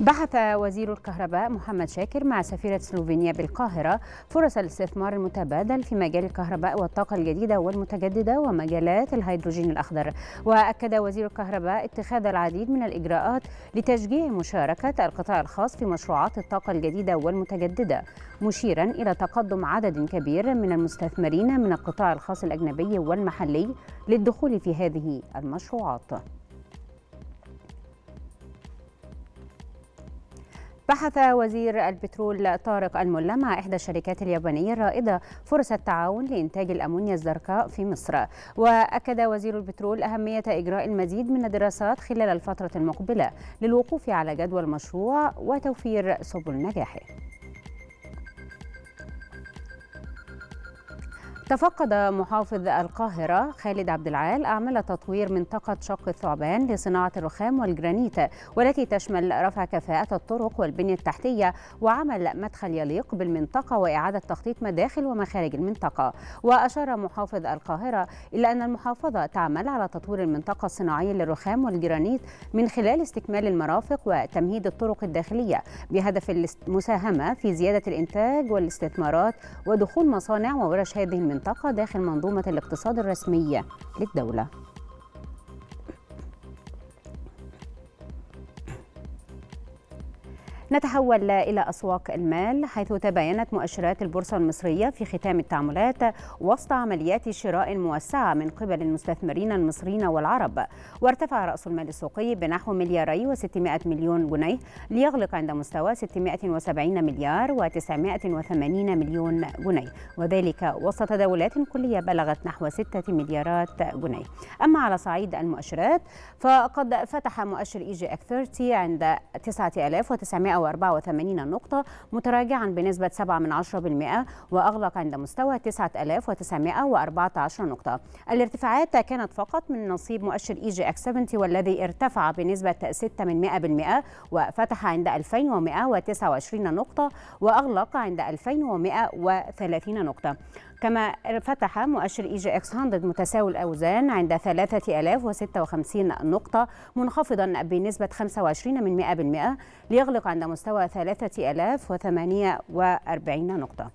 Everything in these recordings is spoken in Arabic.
بحث وزير الكهرباء محمد شاكر مع سفيرة سلوفينيا بالقاهرة فرص الاستثمار المتبادل في مجال الكهرباء والطاقة الجديدة والمتجددة ومجالات الهيدروجين الأخضر وأكد وزير الكهرباء اتخاذ العديد من الإجراءات لتشجيع مشاركة القطاع الخاص في مشروعات الطاقة الجديدة والمتجددة مشيرا إلى تقدم عدد كبير من المستثمرين من القطاع الخاص الأجنبي والمحلي للدخول في هذه المشروعات بحث وزير البترول طارق الملا مع إحدى الشركات اليابانية الرائدة فرص التعاون لإنتاج الأمونيا الزرقاء في مصر وأكد وزير البترول أهمية إجراء المزيد من الدراسات خلال الفترة المقبلة للوقوف على جدوى المشروع وتوفير سبل نجاحه تفقد محافظ القاهرة خالد عبد العال أعمال تطوير منطقة شق الثعبان لصناعة الرخام والجرانيت والتي تشمل رفع كفاءة الطرق والبنية التحتية وعمل مدخل يليق بالمنطقة وإعادة تخطيط مداخل ومخارج المنطقة وأشار محافظ القاهرة إلى أن المحافظة تعمل على تطوير المنطقة الصناعية للرخام والجرانيت من خلال استكمال المرافق وتمهيد الطرق الداخلية بهدف المساهمة في زيادة الإنتاج والاستثمارات ودخول مصانع وورش هذه المنطقة المنطقة داخل منظومة الاقتصاد الرسمية للدولة نتحول إلى أسواق المال حيث تباينت مؤشرات البورصة المصرية في ختام التعاملات وسط عمليات شراء موسعة من قبل المستثمرين المصريين والعرب وارتفع رأس المال السوقي بنحو ملياري و600 مليون جنيه ليغلق عند مستوى 670 مليار و980 مليون جنيه وذلك وسط تداولات كلية بلغت نحو 6 مليارات جنيه أما على صعيد المؤشرات فقد فتح مؤشر إي جي أك 30 عند 9900 1884 نقطة متراجعا بنسبة 7% وأغلق عند مستوى 9914 نقطة الارتفاعات كانت فقط من نصيب مؤشر اي جي اكس 70 والذي ارتفع بنسبة 6% وفتح عند 2129 نقطة وأغلق عند 2130 نقطة كما فتح مؤشر اي جي اكس 100 متساوي الاوزان عند 3056 نقطة منخفضا بنسبة 25% من ليغلق عند مستوى 3048 نقطة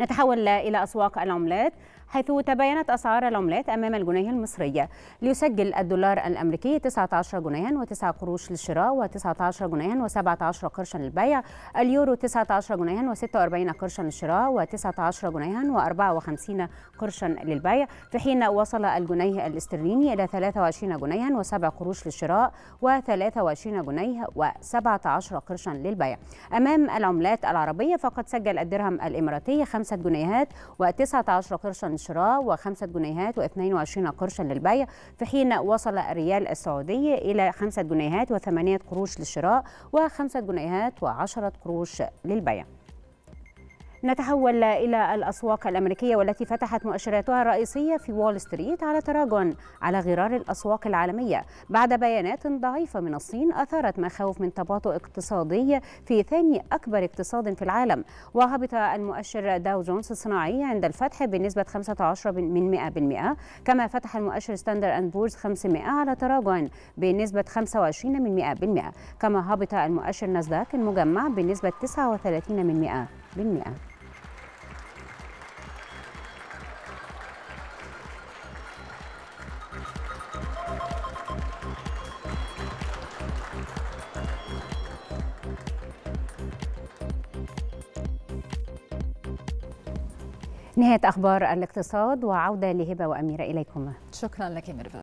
نتحول إلى أسواق العملات حيث تباينت أسعار العملات أمام الجنيه المصري ليسجل الدولار الأمريكي 19 جنيها و9 قروش للشراء و19 جنيها و17 قرشا للبيع اليورو 19 جنيها و46 قرشا للشراء و19 جنيها و54 قرشا للبيع في حين وصل الجنيه الاسترليني إلى 23 جنيها و7 قروش للشراء و23 جنيه و17 قرشا للبيع أمام العملات العربية فقد سجل الدرهم الإماراتي 5 جنيهات و19 قرشا شراء وخمسة جنيهات و22 قرشا للبيع في حين وصل الريال السعودي إلى خمسة جنيهات وثمانية قروش للشراء وخمسة جنيهات وعشرة قروش للبيع نتحول إلى الأسواق الأمريكية والتي فتحت مؤشراتها الرئيسية في وول ستريت على تراجع على غرار الأسواق العالمية بعد بيانات ضعيفة من الصين أثارت مخاوف من تباطؤ اقتصادي في ثاني أكبر اقتصاد في العالم وهبط المؤشر داو جونز الصناعي عند الفتح بنسبة 15 من 100% كما فتح المؤشر ستاندر أند بورز 500 على تراجع بنسبة 25 من 100% كما هبط المؤشر ناسداك المجمع بنسبة 39 من 100% نهاية أخبار الاقتصاد وعودة لهبة وأميرة إليكما شكرا لك ميرفا